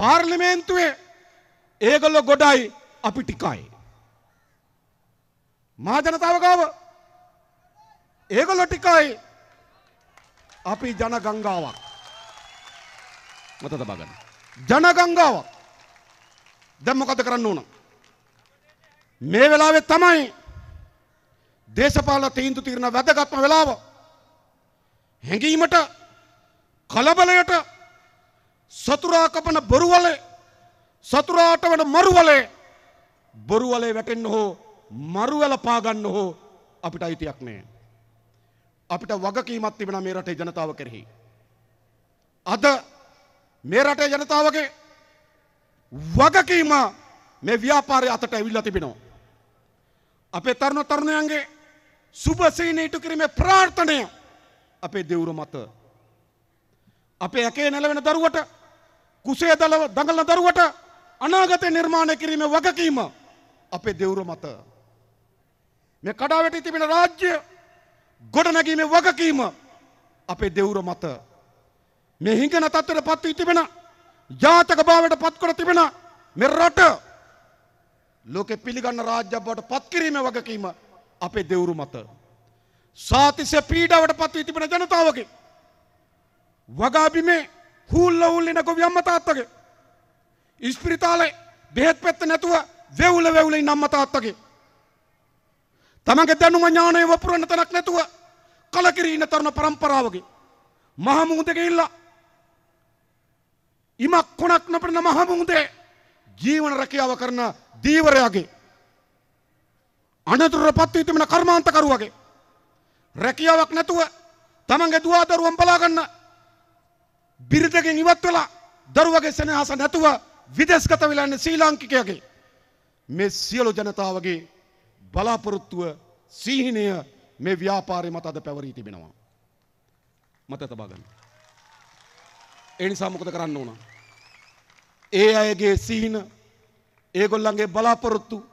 පාර්ලිමේන්තුවේ ඒගොල්ලො ගොඩයි අපි ටිකයි. මාජනතාවකාව ඒගොල්ලො ටිකයි අපි ජනගංගාවක් මතද බගන්න. ජනගංගාවක් දැම්මකත කරන්න ඕන. මේ වෙලාවෙ තමයි දේශපාල තීන්දු තිරණ වැදගත්ම වෙලාව හැඟීමට කලබලයට සතුරා කපන බොරුවලේ සතුරාට වන මරුවලේ බොරුවලේ වැටෙන්න හෝ මරුවල පාගන්න හෝ අපිට අයිතියක් නෑ. අපිට වගකීමත් තිබෙන මේ රටේ ජනතාව කෙරෙහි. අද මේ රටේ ජනතාවගේ වගකීම මේ ව්‍යාපාරය අතට ඇවිල්ලා තිබෙනවා. අපේ තරුණ තරුණයන්ගේ සුබසීන ඉටු කිරීමේ ප්‍රාර්ථනය අපේ දෙවුර මත අපේ ඇකේ නැලවෙන දරුවට කුසේ දඟලන දරුවට අනාගතය නිර්මාණය කිරීමේ වගකීම අපේ දෙවුර මත. මේ කඩාවැටි තිබෙන රාජ්‍ය ගොඩනැගීමේ වගකීම අපේ දෙවුර මත. මේ හිංගන තත්ත්වයට පත් වී තිබෙන ජාතක භාවයට පත්කොට තිබෙන මේ රට ලෝකෙ පිළිගන්න රාජ්‍ය බවට පත්කිරීමේ වගකීම අපේ දෙවුරු මත. සාතිසය පීඩාවට පත් වී තිබෙන ජනතාවගේ වගාබිමේ හූල්ල හුල්ලින ගොවියම්ම තාත්තගේ. ඉස්පිරිතාලේ බෙහෙත් පෙත්ත නැතුව වෙවුල වෙවුලයි නම්ම තාත්තගේ. තමගේ දැනුම ඥානය වපුරන්න තැනක් නැතුව කලකිරීන තරුණ පරම්පරාවගේ. මහමුහුදක ඉල්ලා. ඉමක් කොනක් නොපෙන මහමුහුදේ ජීවන රැකියාව කරන දීවරයාගේ. අනතුර පත්වීතිමන කර්මාන්තකරුවගේ. රැකියාවක් නැතුව තමන්ගේ දවාදරුවම් බලාගන්න බිරිඳගෙන් ඉවත් වෙලා දරුවගේ සෙනෙහස නැතුව විදේශගත වෙලා ඉන්න ශ්‍රී ලාංකිකයගේ මේ සියලු ජනතාවගේ බලාපොරොත්තුව සීහිනය මේ ව්‍යාපාරය මත අද පැවරී තිබෙනවා. මත තබා ගන්න. ඒ නිසා මොකද කරන්න ඕන? ඒ අයගේ සීහින ඒගොල්ලන්ගේ බලාපොරොත්තු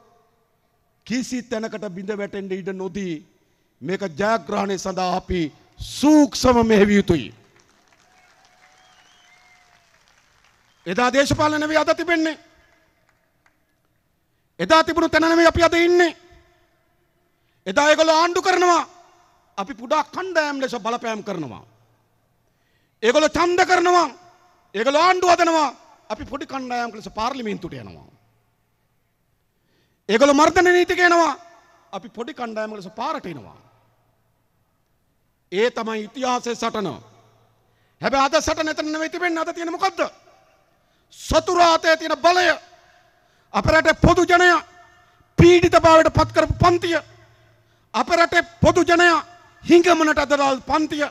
කිසි තැනකට බිඳ වැටෙන්න ඉඩ නොදී මේක ජයග්‍රහණය සඳහා අපි සූක්ෂම මෙහෙවිය යුතුයි. එදා දේශපාලන නෙවෙයි අද තිබෙන්නේ. එදා තිබුණු තැන නෙවෙයි අපි අද ඉන්නේ. එදා ඒගොල්ලෝ ආණ්ඩු කරනවා. අපි පුඩා කණ්ඩායම් ලෙස බලපෑම් කරනවා. ඒගොල්ලෝ ඡන්ද කරනවා. ඒගොල්ලෝ ආණ්ඩු හදනවා. අපි පොඩි කණ්ඩායම් ලෙස පාර්ලිමේන්තුවට යනවා. ඒගොල්ලෝ මර්ධන නීති කියනවා. අපි පොඩි කණ්ඩායම් ලෙස පාරට එනවා. ඒ තමයි ඉතිහාසයේ සටන. හැබැයි අද සටන එතන නෙවෙයි තිබෙන්නේ අද තියෙන මොකද්ද? සතුරාතය තියෙන බලය අපරට පොදුජනය පීඩිත භාවට පත්කරපු පන්තිය අපරට පොදුජනය හිංගමනට අදරල් පන්තිය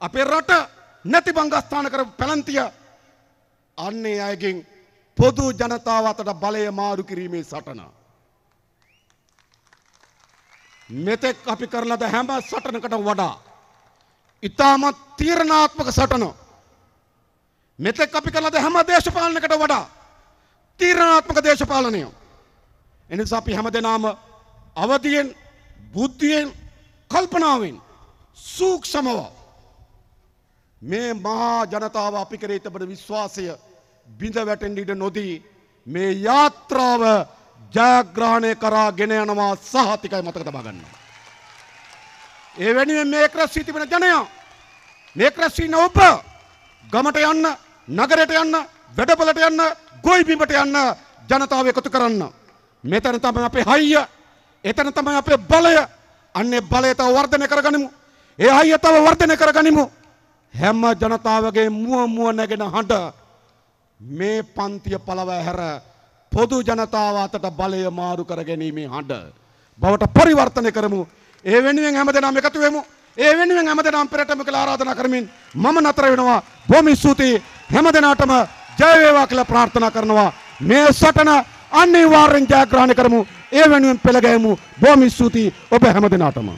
අපේ රට නැති බංගස්ථාන කර පැළන්තිය අන්නේ අයගෙන් පොදු ජනතාව අතට බලය මාරු කිරීමේ සටන. මෙතෙක් අපි කරලද හැම සටනකට වඩා. ඉතාමත් තීරණාත්මක සටනෝ මෙතෙක් අපි කරලද හැම දේශපාලනකට වඩා තීරණාත්මක දේශපාලනය. එනිසා අපි හැම දෙනාම අවදියෙන් බුද්ධියෙන් කල්පනාවෙන් සූක්ෂමව මේ මහා ජනතාව අපි කරේ තිබෙන විශ්වාසය බිඳ වැටෙන්න ඉඩ නොදී මේ යාත්‍රාව ජයග්‍රහණය කරා ගෙන යනවා සහතිකයි මතක තබා ගන්න. ඒ වෙනුවෙන් මේ ක්‍රස් වී තිබෙන ජනයා මේ ක්‍රස් වී නොඋප ගමට යන්න නගරයට යන්න වැඩපලට යන්න ගොයිබිමට යන්න ජනතාව එකතු කරන්න. මෙතන තමයි අපේ හයිය. එතන තමයි අපේ බලය. අන්නේ බලය තව වර්ධනය කරගනිමු. ඒ හයිය තව වර්ධනය කරගනිමු. හැම ජනතාවගේ මුව මුව නැගෙන හඬ මේ පන්තිය පළව හැර පොදු ජනතාව අතට බලය මාරු කර ගැනීමේ හඬ බවට පරිවර්තනය කරමු. ඒ වෙනුවෙන් හැමදෙනාම එකතු වෙමු. ඒ වෙනුවෙන් හැමදෙනාම පෙරටම කියලා ආරාධනා කරමින් මම නතර වෙනවා. බොහොම ස්තුතියි හැමදෙනාටම ජය වේවා කියලා ප්‍රාර්ථනා කරනවා. මේ සටන අනිවාර්යෙන් ජයග්‍රහණය කරමු. ඒ වෙනුවෙන් පෙළ ගැයමු. බොහොම ස්තුතියි ඔබ හැමදෙනාටම.